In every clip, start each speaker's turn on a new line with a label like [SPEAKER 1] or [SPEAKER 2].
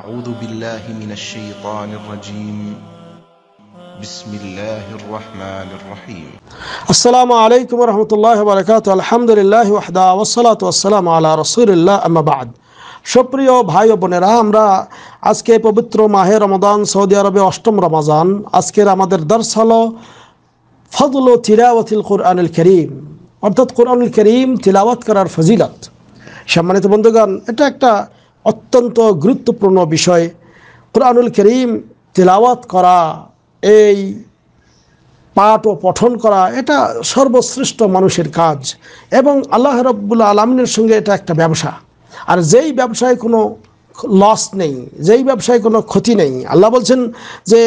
[SPEAKER 1] أعوذ بالله من الشيطان الرجيم بسم الله الرحمن الرحيم السلام عليكم ورحمة الله وبركاته الحمد لله وحده والصلاة والسلام على رسول الله أما بعد সুপ্রিয় ভাই ও বোনেরা আমরা আজকে পবিত্র মাহে রমাদান সৌদি আরবে অষ্টম রমাজান আজকের আমাদের দর্শ হলো ফজল তিলাওয়াতিল কোরআনুল করিম অর্থাৎ কোরআনুল করিম তিলাওয়াত করার ফজিলত সম্মানিত বন্ধুগণ এটা একটা অত্যন্ত গুরুত্বপূর্ণ বিষয় কোরআনুল করিম তেলাওয়াত করা এই পাঠ ও পঠন করা এটা সর্বশ্রেষ্ঠ মানুষের কাজ এবং আল্লাহ রব্বুল আলমিনের সঙ্গে এটা একটা ব্যবসা আর যেই ব্যবসায় কোনো লস নেই যেই ব্যবসায় কোনো ক্ষতি নেই আল্লাহ বলছেন যে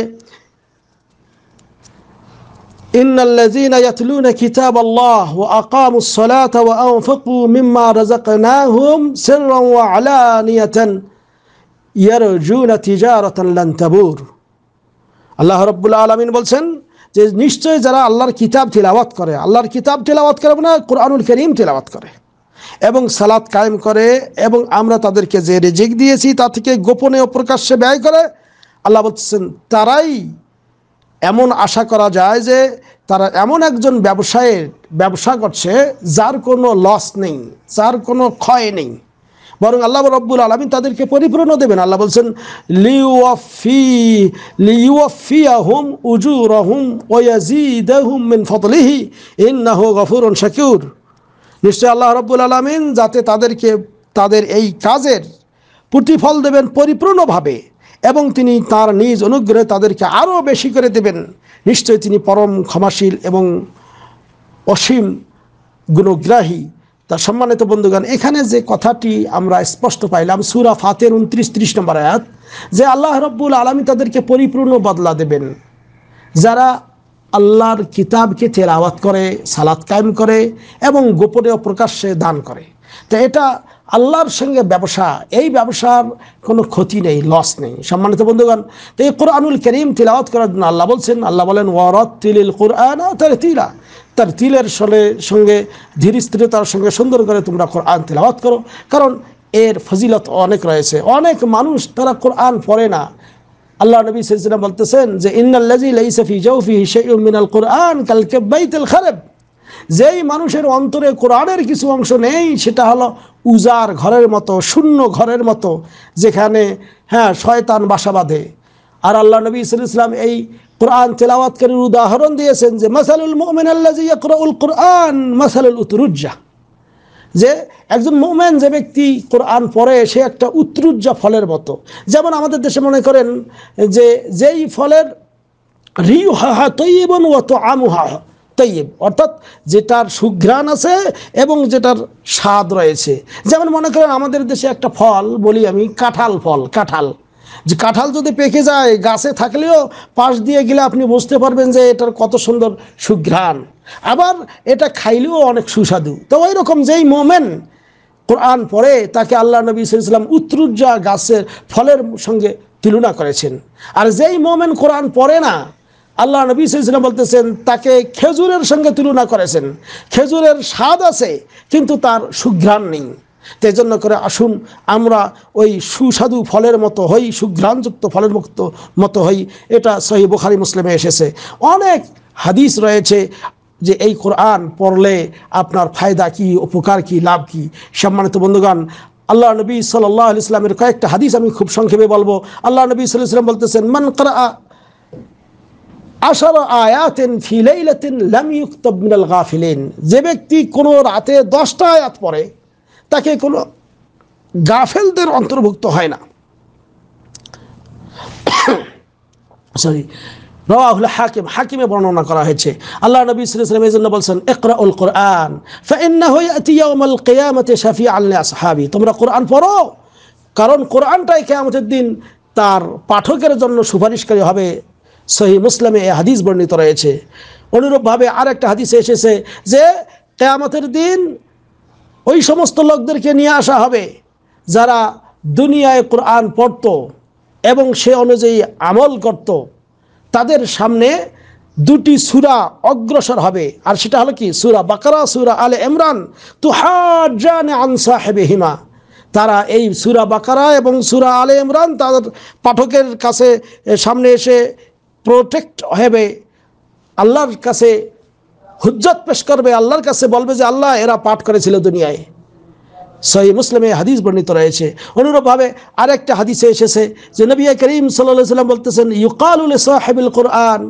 [SPEAKER 1] إن الذين يتلون كتاب الله وأقاموا الصلاة وأنفقوا مما رزقناهم سرا وعلانية يرجون تجارة لن تبور আল্লাহ রব্বুল আলমিন বলছেন যে নিশ্চয় যারা আল্লাহর কিতাব তিলাওয়াত করে আল্লাহর কিতাব তিলাওয়াত করে না কোরআনুল করিম তিলাওয়াত করে এবং সালাত কায়েম করে এবং আমরা তাদেরকে যে রেজেক দিয়েছি তা থেকে গোপনে ও প্রকাশ্যে ব্যয় করে আল্লাহ বলছেন তারাই এমন আশা করা যায় যে তারা এমন একজন ব্যবসায়ের ব্যবসা করছে যার কোনো লস নেই যার কোনো ক্ষয় নেই বরং আল্লাহ রব্বুল আলমী তাদেরকে পরিপূর্ণ দেবেন আল্লাহ বলছেন লিউফি লিউফি আহম উজু রহম ওয়াজিদ মিন ফতলিহি ইন্নাহ গফুর শাকিউর নিশ্চয় আল্লাহ রব্বুল আলমিন যাতে তাদেরকে তাদের এই কাজের প্রতিফল দেবেন পরিপূর্ণভাবে এবং তিনি তার নিজ অনুগ্রহে তাদেরকে আরও বেশি করে দেবেন নিশ্চয়ই তিনি পরম ক্ষমাশীল এবং অসীম গুণগ্রাহী তা সম্মানিত বন্ধুগণ এখানে যে কথাটি আমরা স্পষ্ট পাইলাম সুরা ফাতের উনত্রিশ ত্রিশ নম্বর আয়াত যে আল্লাহ রব্বুল আলমী তাদেরকে পরিপূর্ণ বদলা দেবেন যারা আল্লাহর কিতাবকে তেলাওয়াত করে সালাত কায়েম করে এবং গোপনে প্রকাশ্যে দান করে তো এটা আল্লাহর সঙ্গে ব্যবসা এই ব্যবসার কোনো ক্ষতি নেই লস নেই সম্মানিত বন্ধুগণ তো এই কোরআনুল করিম তিলাওয়াত করার জন্য আল্লাহ বলছেন আল্লাহ বলেন ওয়ারত তিলিল কোরআন তার তিলা তার তিলের সলে সঙ্গে ধীর স্থিরতার সঙ্গে সুন্দর করে তোমরা কোরআন তিলাওয়াত করো কারণ এর ফজিলত অনেক রয়েছে অনেক মানুষ তারা কোরআন পড়ে না আল্লাহ নবী সাল্লাম বলতেছেন যে ইন্নাল্লাজি লাইসাফি জৌফি শেখ মিনাল কোরআন কালকে বাইতেল খারেব যেই মানুষের অন্তরে কোরআনের কিছু অংশ নেই সেটা হলো উজার ঘরের মতো শূন্য ঘরের মতো যেখানে হ্যাঁ শয়তান বাসা বাঁধে আর আল্লাহ নবী ইসলাম এই কোরআন তেলাওয়াতকারীর উদাহরণ দিয়েছেন যে মাসালুল মোমেন আল্লাহ কোরআন মাসালুল উতরুজ্জা যে একজন মোমেন যে ব্যক্তি কোরআন পড়ে সে একটা উত্তরুজ্জা ফলের মতো যেমন আমাদের দেশে মনে করেন যে যেই ফলের রিউ হা তৈবন ও তো আমুহা তৈব অর্থাৎ যেটার সুঘ্রাণ আছে এবং যেটার স্বাদ রয়েছে যেমন মনে করেন আমাদের দেশে একটা ফল বলি আমি কাঁঠাল ফল কাঁঠাল যে কাঁঠাল যদি পেকে যায় গাছে থাকলেও পাশ দিয়ে গেলে আপনি বুঝতে পারবেন যে এটার কত সুন্দর সুঘ্রাণ আবার এটা খাইলেও অনেক সুস্বাদু তো ওই রকম যেই মোমেন কোরআন পরে তাকে আল্লাহ নবী ইসলাম উত্তরুজ্জা গাছের ফলের সঙ্গে তুলনা করেছেন আর যেই মোমেন কোরআন পড়ে না আল্লাহ নবী সাইসলাম বলতেছেন তাকে খেজুরের সঙ্গে তুলনা করেছেন খেজুরের স্বাদ আছে কিন্তু তার সুঘ্রাণ নেই তাই জন্য করে আসুন আমরা ওই সুস্বাদু ফলের মতো হই সুঘ্রাণযুক্ত ফলের মতো মতো হই এটা সহি বোখারি মুসলিমে এসেছে অনেক হাদিস রয়েছে যে এই কোরআন পড়লে আপনার ফায়দা কি উপকার কি লাভ কি সম্মানিত বন্ধুগণ আল্লাহ নবী সাল্লাহ ইসলামের কয়েকটা হাদিস আমি খুব সংক্ষেপে বলবো আল্লাহ নবী সাল্লাহ ইসলাম বলতেছেন মান করা আশার আয়াতেন ফিলাইলাতেন লামিউক্তবিনাল গাফিলেন যে ব্যক্তি কোনো রাতে দশটা আয়াত পড়ে তাকে কোনো গাফেলদের অন্তর্ভুক্ত হয় না সরি রাহুল হাকিম হাকিমে বর্ণনা করা হয়েছে আল্লাহ নবী সাল্লাম এই জন্য বলছেন উল কোরআন আতিয়াউমাল কেয়ামতে শাফি আল্লাহ সাহাবি তোমরা কোরআন পড়ো কারণ কোরআনটাই কেয়ামতের দিন তার পাঠকের জন্য সুপারিশকারী হবে সহি মুসলামে এ হাদিস বর্ণিত রয়েছে অনুরূপভাবে আর একটা হাদিসে এসেছে যে কেয়ামতের দিন ওই সমস্ত লোকদেরকে নিয়ে আসা হবে যারা দুনিয়ায় কোরআন পড়ত এবং সে অনুযায়ী আমল করত তাদের সামনে দুটি সুরা অগ্রসর হবে আর সেটা হলো কি সুরা বাকারা সুরা আলে এমরান তুহাজান আনসা হেবে হিমা তারা এই সুরা বাকারা এবং সুরা আলে ইমরান তাদের পাঠকের কাছে সামনে এসে প্রোটেক্ট হবে আল্লাহর কাছে হুজ্জত পেশ করবে আল্লাহর কাছে বলবে যে আল্লাহ এরা পাঠ করেছিল দুনিয়ায় সহি মুসলিমে হাদিস বর্ণিত রয়েছে অনুরূপভাবে আরেকটা হাদিসে এসেছে যে নবী করিম সাল্লাহ সাল্লাম বলতেছেন ইউকালুল সাহেবুল কোরআন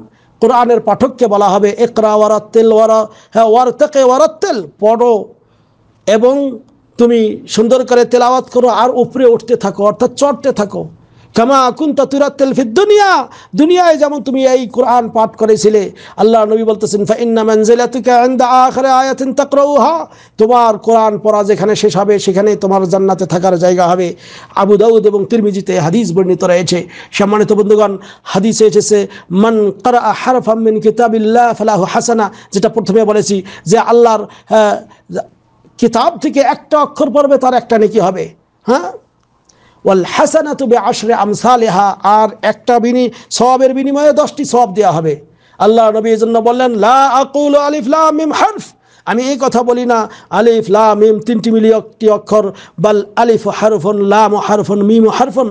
[SPEAKER 1] কোরআনের পাঠককে বলা হবে একরা ওয়ারাত্তেল ওয়ারা হ্যাঁ ওয়ার তেকে ওয়ারাত্তেল পড়ো এবং তুমি সুন্দর করে তেলাওয়াত করো আর উপরে উঠতে থাকো অর্থাৎ চড়তে থাকো কামা কুন্তা তুরাত্তেল দুনিয়া দুনিয়ায় যেমন তুমি এই কোরআন পাঠ করেছিলে আল্লাহ নবী বলতেছেন আয়াতিন তাকরাউহা তোমার কোরআন পড়া যেখানে শেষ হবে সেখানে তোমার জান্নাতে থাকার জায়গা হবে আবু দাউদ এবং তিরমিজিতে হাদিস বর্ণিত রয়েছে সম্মানিত বন্ধুগণ হাদিসে এসেছে মান করা হারফ কিতাবিল্লাহ হাসানা যেটা প্রথমে বলেছি যে আল্লাহর কিতাব থেকে একটা অক্ষর পড়বে তার একটা নেকি হবে হ্যাঁ ওয়াল হাসানা তুবে আশরে আমসালেহা আর একটা বিনি সবের বিনিময়ে দশটি সব দেওয়া হবে আল্লাহ নবী এই জন্য বললেন লা আকুল আলিফলাম মিম হারফ আমি এই কথা বলি না আলিফ লা মিম তিনটি মিলিয়ে একটি অক্ষর বাল আলিফ হারফন লাম হারফন মিম হারফন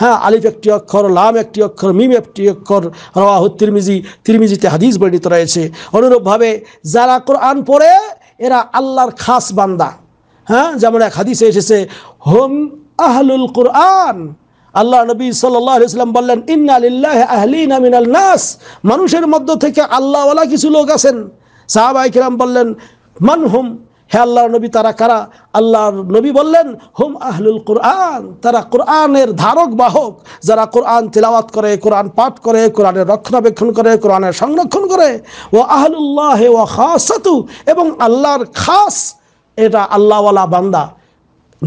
[SPEAKER 1] হ্যাঁ আলিফ একটি অক্ষর লাম একটি অক্ষর মিম একটি অক্ষর রওয়াহ তিরমিজি তিরমিজিতে হাদিস বর্ণিত রয়েছে অনুরূপভাবে যারা কোরআন পড়ে এরা আল্লাহর খাস বান্দা হ্যাঁ যেমন এক হাদিসে এসেছে হোম আহলুল কোরআন আল্লাহ নবী সাল্লাম বললেন ইন্নালিল্লাহ আহলিন আমিনাল নাস মানুষের মধ্য থেকে আল্লাহওয়ালা কিছু লোক আছেন সাহাবাই কিরাম বললেন মান হুম হে আল্লাহ নবী তারা কারা আল্লাহর নবী বললেন হুম আহলুল কোরআন তারা কোরআনের ধারক বাহক যারা কোরআন তিলাওয়াত করে কোরআন পাঠ করে কোরআনের রক্ষণাবেক্ষণ করে কোরআনের সংরক্ষণ করে ও আহলুল্লাহ ও খাসু এবং আল্লাহর খাস এটা আল্লাহওয়ালা বান্দা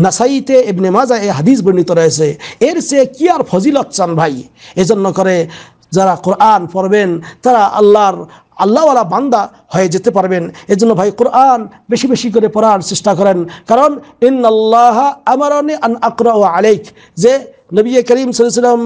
[SPEAKER 1] নাসাইতে এবনে মাজা এই হাদিস বর্ণিত রয়েছে এর সে কি আর ফজিলত চান ভাই এজন্য করে যারা কোরআন পড়বেন তারা আল্লাহর আল্লাহওয়ালা বান্দা হয়ে যেতে পারবেন এজন্য ভাই কোরআন বেশি বেশি করে পড়ার চেষ্টা করেন কারণ ইন আল্লাহ আমার আন আকরা ও আলেক যে নবী করিম সাল্লাম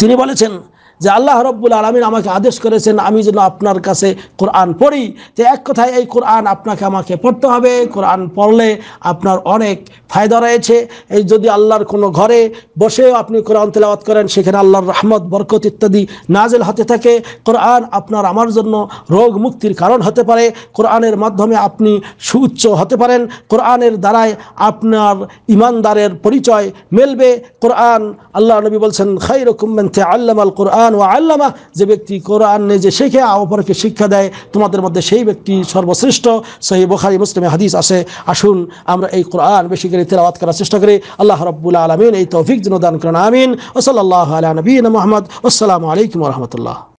[SPEAKER 1] তিনি বলেছেন যে আল্লাহ রব্বুল আলমিন আমাকে আদেশ করেছেন আমি যেন আপনার কাছে কোরআন পড়ি তো এক কথায় এই কোরআন আপনাকে আমাকে পড়তে হবে কোরআন পড়লে আপনার অনেক ফায়দা রয়েছে এই যদি আল্লাহর কোনো ঘরে বসেও আপনি কোরআন তেলাওয়াত করেন সেখানে আল্লাহর রহমত বরকত ইত্যাদি নাজেল হতে থাকে কোরআন আপনার আমার জন্য রোগ মুক্তির কারণ হতে পারে কোরআনের মাধ্যমে আপনি সুউচ্চ হতে পারেন কোরআনের দ্বারায় আপনার ইমানদারের পরিচয় মেলবে কোরআন আল্লাহ নবী বলছেন খাই রকম মিম্মান আল্লাম আল কোরআন ও আল্লামা যে ব্যক্তি কোরআন নিজে শিখে অপরকে শিক্ষা দেয় তোমাদের মধ্যে সেই ব্যক্তি সর্বশ্রেষ্ঠ সহি বোখারি মুসলিমে হাদিস আছে আসুন আমরা এই কোরআন বেশি করে তেলাওয়াত করার চেষ্টা করি আল্লাহ রব্বুল আলমিন এই তৌফিক যেন দান করেন আমিন ওসল আল্লাহ আলা নবীন মোহাম্মদ আসসালামু আলাইকুম রহমতুল্লাহ